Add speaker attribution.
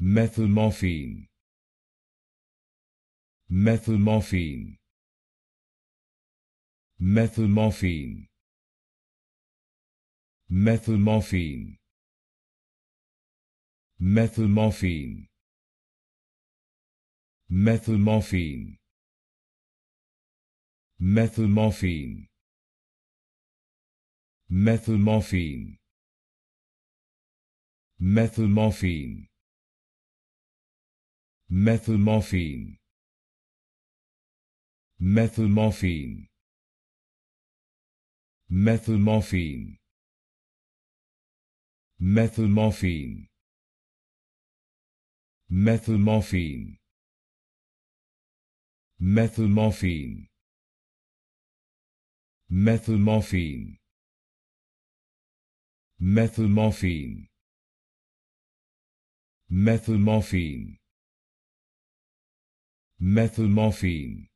Speaker 1: methylmorphine methylmorphine methylmorphine methylmorphine methylmorphine methylmorphine methylmorphine methylmorphine methylmorphine methylmorphine methylmorphine methylmorphine methylmorphine methylmorphine methylmorphine methylmorphine methylmorphine methylmorphine methylmorphine